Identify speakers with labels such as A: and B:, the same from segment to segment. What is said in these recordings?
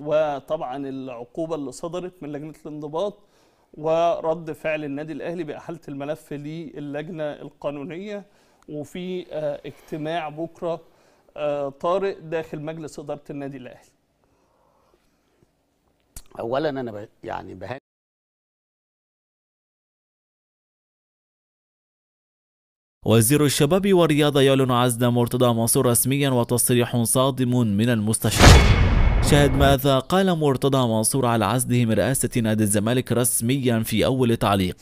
A: وطبعا العقوبه اللي صدرت من لجنه الانضباط ورد فعل النادي الاهلي باحاله الملف للجنه القانونيه وفي آه، اجتماع بكره آه، طارئ داخل مجلس اداره النادي الاهلي. اولا انا يعني بهاني وزير الشباب والرياضة يعلن عزل مرتضى منصور رسميا وتصريح صادم من المستشار شاهد ماذا قال مرتضى منصور على عزله من رئاسة نادي الزمالك رسميا في أول تعليق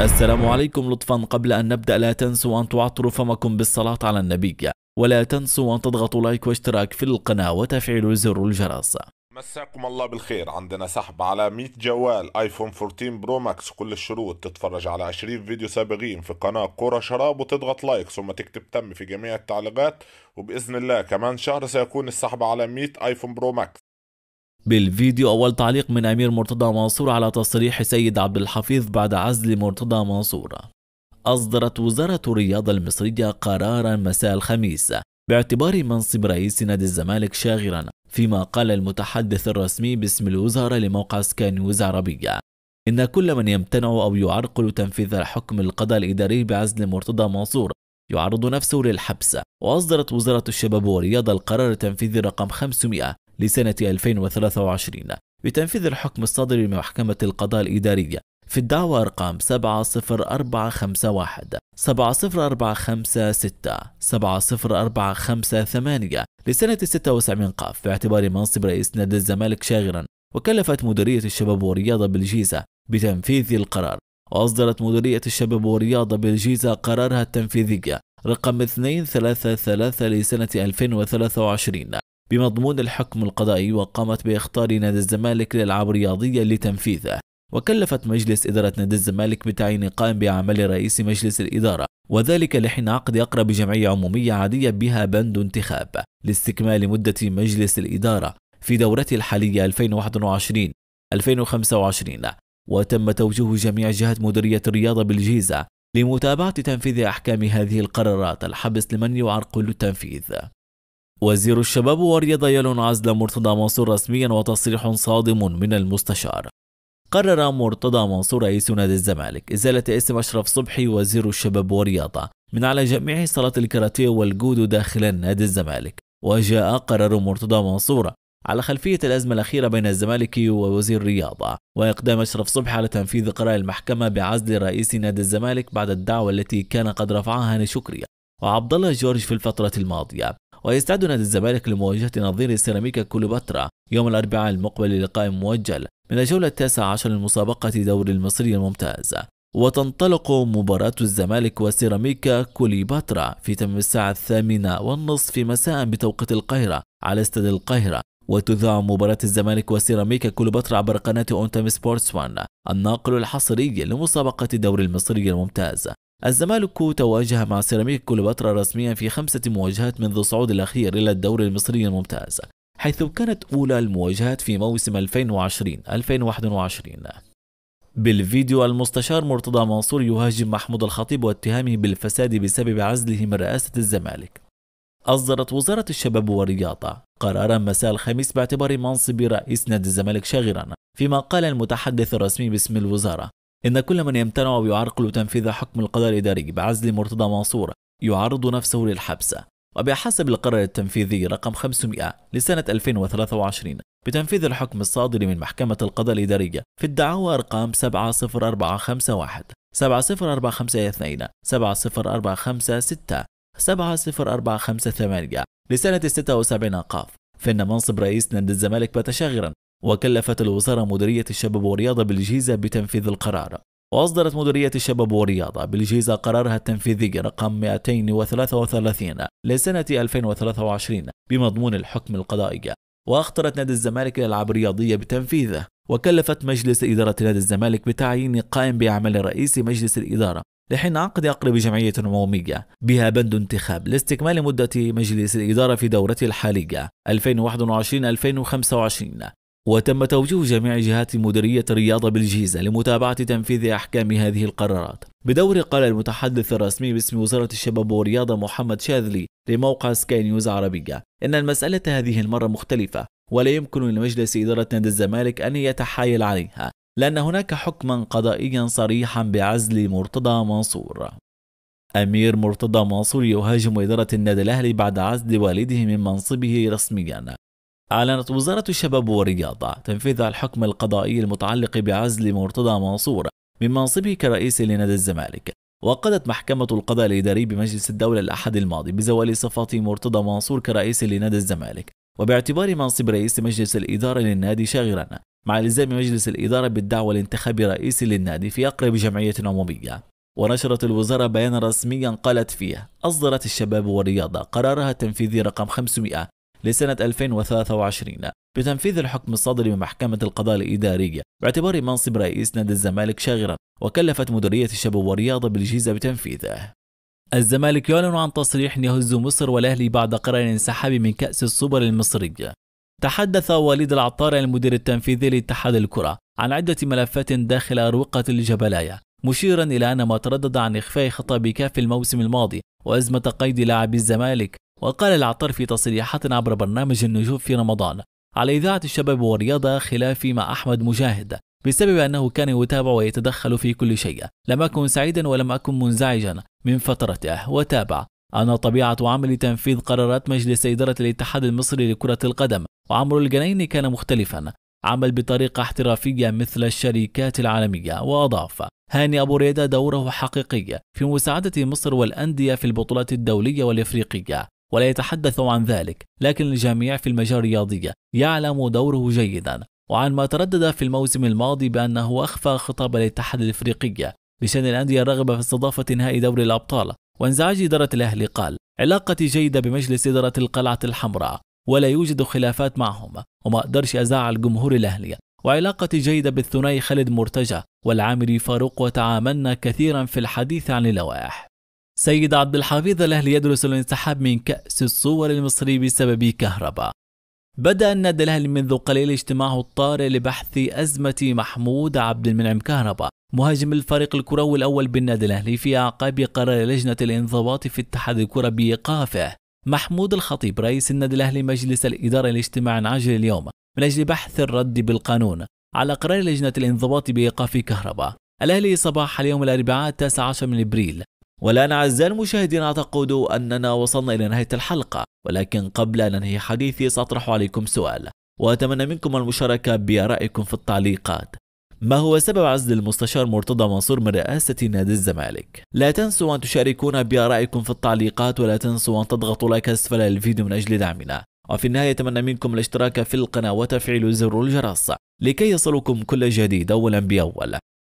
A: السلام عليكم لطفا قبل أن نبدأ لا تنسوا أن تعطروا فمكم بالصلاة على النبي ولا تنسوا أن تضغطوا لايك واشتراك في القناة وتفعيل زر الجرس مساكم الله بالخير عندنا سحب على 100 جوال ايفون 14 برو ماكس كل الشروط تتفرج على 20 فيديو سابقين في قناة كرة شراب وتضغط لايك ثم تكتب تم في جميع التعليقات وبإذن الله كمان شهر سيكون السحب على 100 ايفون برو ماكس بالفيديو أول تعليق من أمير مرتضى منصور على تصريح سيد عبد الحفيظ بعد عزل مرتضى منصور أصدرت وزارة الرياضة المصرية قرارا مساء الخميس باعتبار منصب رئيس نادي الزمالك شاغرا فيما قال المتحدث الرسمي باسم الوزارة لموقع سكاي نيوز عربية إن كل من يمتنع أو يعرقل تنفيذ حكم القضاء الإداري بعزل مرتضى منصور يعرض نفسه للحبس وأصدرت وزارة الشباب والرياضة القرار التنفيذي رقم 500 لسنة 2023 بتنفيذ الحكم الصادر من محكمة القضاء الإدارية في الدعوة أرقام 70451 70456 70458 لسنة 96 قاف باعتبار منصب رئيس نادي الزمالك شاغرا وكلفت مديرية الشباب والرياضة بالجيزة بتنفيذ القرار وأصدرت مديرية الشباب والرياضة بالجيزة قرارها التنفيذي رقم 233 لسنة 2023 بمضمون الحكم القضائي وقامت باختار نادي الزمالك للألعاب الرياضية لتنفيذه وكلفت مجلس إدارة نادي الزمالك بتعيين قائم بأعمال رئيس مجلس الإدارة وذلك لحين عقد أقرب جمعية عمومية عادية بها بند انتخاب لاستكمال مدة مجلس الإدارة في دورته الحالية 2021 2025 وتم توجيه جميع جهات مديرية الرياضة بالجيزة لمتابعة تنفيذ أحكام هذه القرارات الحبس لمن يعرقل التنفيذ وزير الشباب والرياضة يلون عزل مرتضى منصور رسميا وتصريح صادم من المستشار قرر مرتضى منصور رئيس نادي الزمالك إزالة اسم أشرف صبحي وزير الشباب والرياضة من على جميع صالات الكاراتيه والجودو داخل نادي الزمالك وجاء قرار مرتضى منصور على خلفية الأزمة الأخيرة بين الزمالك ووزير الرياضة وإقدام أشرف صبحي على تنفيذ قرار المحكمة بعزل رئيس نادي الزمالك بعد الدعوة التي كان قد رفعها هاني شكري وعبد الله جورج في الفترة الماضية ويستعد نادي الزمالك لمواجهة نظير سيراميكا كليوباترا يوم الأربعاء المقبل للقاء موجل من الجولة التاسعة عشر لمسابقة دوري المصري الممتاز وتنطلق مباراة الزمالك وسيراميكا كليوباترا في تم الساعة الثامنة والنصف مساء بتوقيت القاهرة على استاد القاهرة وتذاع مباراة الزمالك وسيراميكا كليوباترا عبر قناة أونتام سبورتس 1 الناقل الحصري لمسابقة الدوري المصري الممتاز الزمالك تواجه مع سيراميك كليوباترا رسميا في خمسة مواجهات منذ الصعود الأخير إلى الدوري المصري الممتاز حيث كانت أولى المواجهات في موسم 2020-2021 بالفيديو المستشار مرتضى منصور يهاجم محمود الخطيب واتهامه بالفساد بسبب عزله من رئاسة الزمالك أصدرت وزارة الشباب والرياضة قرارا مساء الخميس باعتبار منصب رئيس نادي الزمالك شاغرا فيما قال المتحدث الرسمي باسم الوزارة إن كل من يمتنع ويعرقل تنفيذ حكم القضاء الإداري بعزل مرتضى منصور يعرض نفسه للحبس وبحسب القرار التنفيذي رقم 500 لسنة 2023 بتنفيذ الحكم الصادر من محكمة القضاء الإدارية في الدعاوى أرقام 70451 70452 70456 70458 لسنة 76 قاف فإن منصب رئيس نادي الزمالك بات شاغرا وكلفت الوزارة مديرية الشباب والرياضة بالجيزة بتنفيذ القرار وأصدرت مديرية الشباب والرياضة بالجيزة قرارها التنفيذي رقم 233 لسنة 2023 بمضمون الحكم القضائي وأخطرت نادي الزمالك الألعاب الرياضية بتنفيذه وكلفت مجلس إدارة نادي الزمالك بتعيين قائم بأعمال رئيس مجلس الإدارة لحين عقد عقد بجمعية عمومية بها بند انتخاب لاستكمال مدة مجلس الإدارة في دورته الحالية 2021-2025 وتم توجيه جميع جهات مديرية الرياضة بالجيزة لمتابعة تنفيذ أحكام هذه القرارات بدوره قال المتحدث الرسمي باسم وزارة الشباب والرياضة محمد شاذلي لموقع سكاي نيوز عربية إن المسألة هذه المرة مختلفة ولا يمكن لمجلس إدارة نادي الزمالك أن يتحايل عليها لأن هناك حكما قضائيا صريحا بعزل مرتضى منصور أمير مرتضى منصور يهاجم إدارة النادي الأهلي بعد عزل والده من منصبه رسميا أعلنت وزارة الشباب والرياضة تنفيذ الحكم القضائي المتعلق بعزل مرتضى منصور من منصبه كرئيس لنادي الزمالك وقدت محكمة القضاء الإداري بمجلس الدولة الأحد الماضي بزوال صفة مرتضى منصور كرئيس لنادي الزمالك وباعتبار منصب رئيس مجلس الإدارة للنادي شاغرا مع الزام مجلس الإدارة بالدعوة لانتخاب رئيس للنادي في أقرب جمعية عمومية ونشرت الوزارة بيانا رسميا قالت فيه أصدرت الشباب والرياضة قرارها التنفيذي رقم 500 لسنة 2023 بتنفيذ الحكم الصادر بمحكمة القضاء الإدارية باعتبار منصب رئيس نادي الزمالك شاغرا وكلفت مديرية الشباب والرياضة بالجيزة بتنفيذه الزمالك يعلن عن تصريح يهز مصر والأهلي بعد قرار الانسحاب من كأس السوبر المصرية تحدث وليد العطار المدير التنفيذي لاتحاد الكرة عن عدة ملفات داخل أروقة الجبلاية مشيرا إلى أن ما تردد عن إخفاء خطاب كاف الموسم الماضي وأزمة قيد لاعبي الزمالك وقال العطار في تصريحات عبر برنامج النجوم في رمضان على إذاعة الشباب والرياضة خلافي مع أحمد مجاهد بسبب أنه كان يتابع ويتدخل في كل شيء لم أكن سعيدا ولم أكن منزعجا من فترته وتابع أنا طبيعة عملي تنفيذ قرارات مجلس إدارة الاتحاد المصري لكرة القدم وعمر الجنين كان مختلفا عمل بطريقة احترافية مثل الشركات العالمية وأضاف هاني أبو ريدة دوره حقيقي في مساعدة مصر والأندية في البطولات الدولية والإفريقية ولا يتحدث عن ذلك لكن الجميع في المجال الرياضية يعلم دوره جيدا وعن ما تردد في الموسم الماضي بأنه أخفى خطاب الاتحاد الإفريقي بشأن الأندية الرغبة في استضافة إنهاء دوري الأبطال وانزعاج إدارة الأهلي قال علاقتي جيدة بمجلس إدارة القلعة الحمراء ولا يوجد خلافات معهم وما أقدرش أزعل جمهور الأهلي وعلاقتي جيدة بالثنائي خالد مرتجى والعامري فاروق وتعاملنا كثيرا في الحديث عن اللوائح سيد عبد الحفيظ الأهلي يدرس الانسحاب من كأس الصور المصري بسبب كهرباء بدأ النادي الأهلي منذ قليل اجتماعه الطارئ لبحث أزمة محمود عبد المنعم كهرباء مهاجم الفريق الكروي الأول بالنادي الأهلي في أعقاب قرار لجنة الانضباط في اتحاد الكرة بإيقافه محمود الخطيب رئيس النادي الأهلي مجلس الإدارة لاجتماع عاجل اليوم من أجل بحث الرد بالقانون على قرار لجنة الانضباط بإيقاف كهرباء الأهلي صباح اليوم الأربعاء 19 من إبريل والآن أعزائي المشاهدين أعتقد أننا وصلنا إلى نهاية الحلقة ولكن قبل أن أنهي حديثي سأطرح عليكم سؤال وأتمنى منكم المشاركة بآرائكم في التعليقات ما هو سبب عزل المستشار مرتضى منصور من رئاسة نادي الزمالك؟ لا تنسوا أن تشاركونا بآرائكم في التعليقات ولا تنسوا أن تضغطوا لايك أسفل الفيديو من أجل دعمنا وفي النهاية أتمنى منكم الاشتراك في القناة وتفعيل زر الجرس لكي يصلكم كل جديد أولا بأول